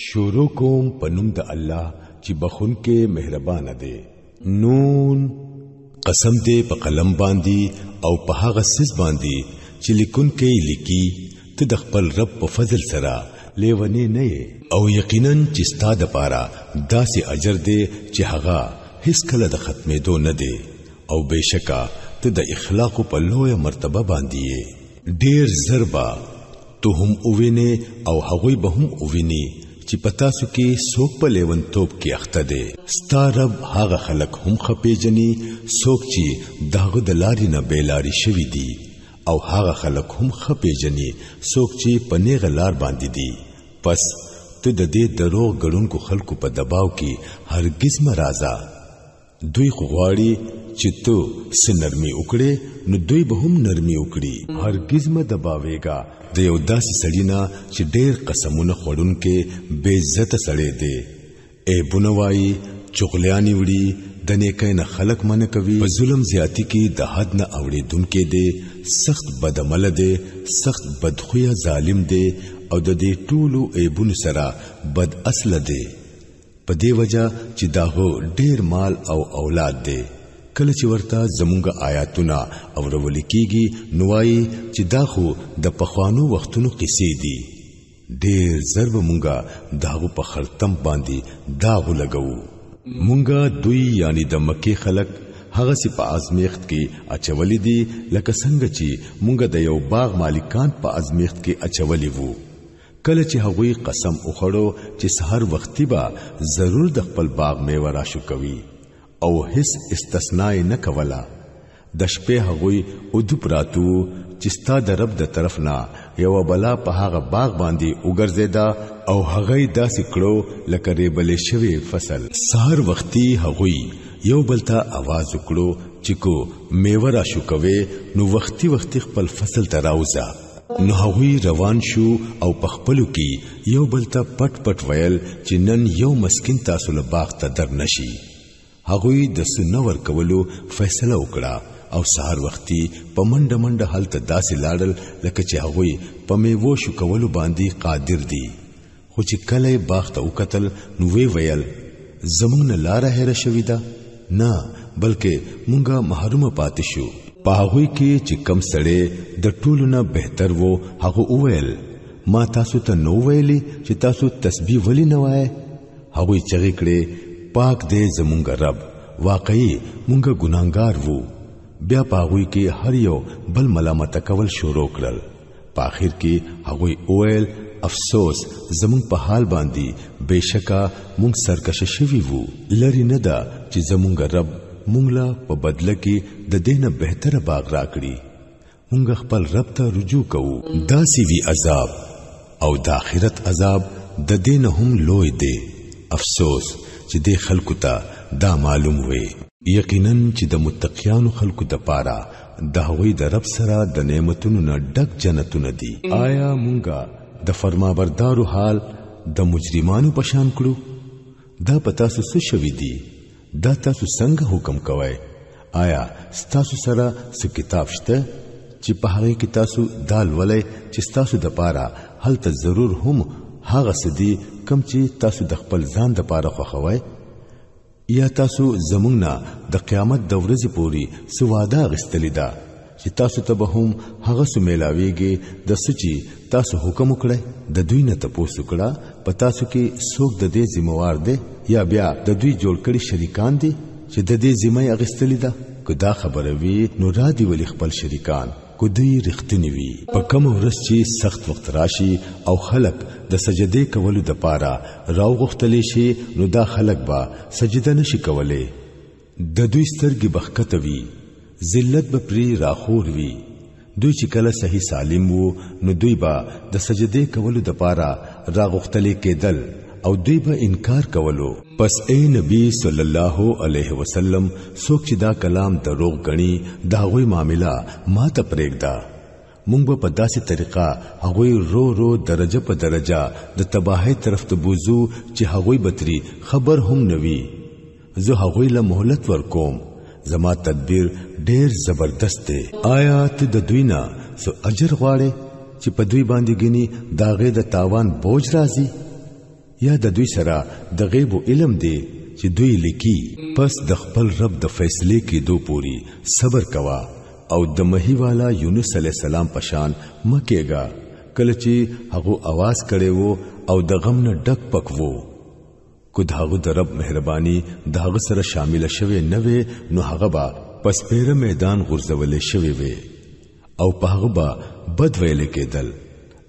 شروع کوم پنوم د الله چې بخون کې مهربان دی نون قسم دې په قلم باندې او په هغه سیس باندې چې لیکون کې لیکي ته د خپل رب په فضل سره لیونی نه او یقینا چې ستا د پاره داسې اجر دی چې هغه هیڅ کله د ختمېدو نه دی او بشکا ته د اخلاق په لوی مرتبه باندې ډیر زربا ته هم اووینه او هغوی به هم اووینه چې پتا سو کې څوک په لیونتوب کې اخته دي ستارب هغه خلک هم خپې جنې څوک چې داغه د لارې نه بیلاری شوی دي او هغه خلک هم خپې جنې څوک چې په نیغه لار باندې دي پس ته د دې دروغ ګړونکو خلکو په دباو کې هرگز مرزا دوی غواړي چې ته سنرمي وکړې نو دوی به هم نرمي وکړي هرگز م دباويګا د یو داسې سړی نه چې ډېر قسمونه خورونکې بې عزت سړی دی اے بنوای چغلیانی وړي د نیکه نه خلق من کوي په ظلم زیاتی کې د حد نه اوړي دونکې دی سخت بدعمل دی سخت بدخویا ظالم دی او د دې ټولو ایبونو سره بد اصل دی په دې وجہ چې دا هو ډیر مال او اولاد دی کله چې ورته زمونږ آیاتونه او رول کیږي نوای چې دا خو د پخوانو وختونو قصې دي ډېر ضرب مونږه داغو په خلتم باندې داغ لګو مونږه دوی یعنی د مکه خلک هغه سی په ازمیخت کې اچولې دي لکه څنګه چې مونږه د یو باغ مالکان په ازمیخت کې اچولې وو کله چې هغوی قسم وخړو چې سحر وختي به ضرور د خپل باغ میوه راشو کوي او هیڅ استثناء نه کوله د شپې هغوی اودو پراتو چې ستا د رب د طرف نه یو بلا په هغه باغ باندې وګرځیدا او هغه داسې کړو لکه ریبلې شوی فصل سهار وختي هغوی یو بلته आवाज وکړو چې کو میوه را شو کوي نو وختي وختي خپل فصل ته راوځه نو هغوی روان شو او پخپلو کې یو بلته پټ پټ ویل چې نن یو مسكين تاسو له باغ ته در نشي هغوی د سنور کولو فیصله وکړه او سهار وختي په منډه منډه حالت داسې لاړل لکه چې هغوی په میوو شو کولو باندې قادر دي خو چې کله باغ ته وکتل نو وی ویل زمون لار هره شوې ده نه بلکې مونږه محروم پاتې شو په هغه کې چې کم سړی د ټولو نه بهتر وو هغه وویل ما تاسو ته نو ویلي چې تاسو تسبیح ولې نه وای هغه چغې کړې پاک دې زمونږ رب واقعي مونږ ګناګار وو بیا پاغوي کې هر یو بل ملامت کول شروع کړل په اخر کې هغه اویل افسوس زمونږ په حال باندې بشکا مونږ سرکش شوی وو لری نه دا چې زمونږ رب مونږ لا په بدل کې د دینه بهتره باغ راکړي مونږ خپل رب ته رجوع کوو دا سی وی عذاب او د آخرت عذاب د دین هم لوی دی افسوس چې د خلکو ته دا معلوم وي یقینا چې د متقیانو خلکو د پاره د هغوی د رب سره د نعمتونو نه ډک جنتونه دي آیا مونږه د فرمابردارو حال د مجرمانو پشان کړو دا پتا څه شوي دي دا تاسو څنګه حکم کوئ آیا ستاسو سره څه کتاب شته چې په هغه کې تاسو دال ولې چې تاسو د پاره هلته ضرور هم هغه سدي کم چې تاسو د خپل ځان د پاره خوخوي یا تاسو زمونږ نه د قیامت د ورځې پوري سواده غستلی ده چې تاسو ته به هم هغه سو میلاويږي د سچي تاسو حکم وکړي د دوی نه تاسو کړه په تاسو کې څوک د دې ذمہوار دی یا بیا د دوی جوړ کړي شریکان دي چې د دې ذمہ اغستلی ده که دا خبره وي نو را دي ولي خپل شریکان خو دوی رښتینی وي په کوم ورځ چې سخت وخت راشي او خلق د سجدې کولو د پاره راوغختلی شي نو دا خلق به سجده نشي کولای د دوی سترګې بخکتوي ذلت به پری راخور وي دوی چې کله صحیح سالم وو نو دوی به د سجدې کولو د پاره راغختلی کېدل او دوی به انکار کولو پس اے نبی صلی الله علیه وسلم څوک چې دا کلام دروغ غني دا غوي معاملہ ما ته پرېږدا مونږ به په داسې طریقه هغوی رو رو درجه په درجه د تباہی طرف ته بوزو چې هغوی بتري خبر هم نوي زه هغوی له مهلت ورکوم زما تدبیر ډیر زبردست دی آیات د دوی نه سو اجر غواړي چې په دوی باندې غني داغه د تاوان بوج راځي یا د دوی سره د غیب علم دی چې دوی لکی پس د خپل رب د فیصله کې دو پوری صبر کوا او د مہی والا یونس علی السلام پشان مکیگا کله چې هغه आवाज کړي وو او د غم نه ډک پک وو کو داغه د رب مهرباني داغه سره شامل شوه نه وي نو هغه با پس پیر میدان غرزولې شوی وي او په هغه با بد ویل کېدل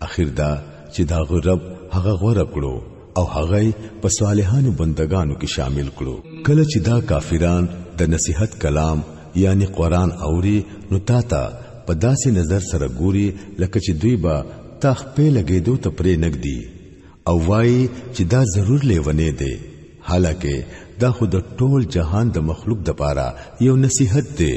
اخر دا چې داغه رب هغه غوړه کړو او هغه په صالحانو بندگانو کې شامل کړو کله چې دا کافران د نصیحت کلام یعنی قران اوري نو تا ته په داسې نظر سره ګوري لکه چې دوی به تا خپل لګېدو ته پرې نګدي او وایي چې دا ضرور لیونه دی حالکه دا خود ټول جهان د مخلوق د پاره یو نصیحت دی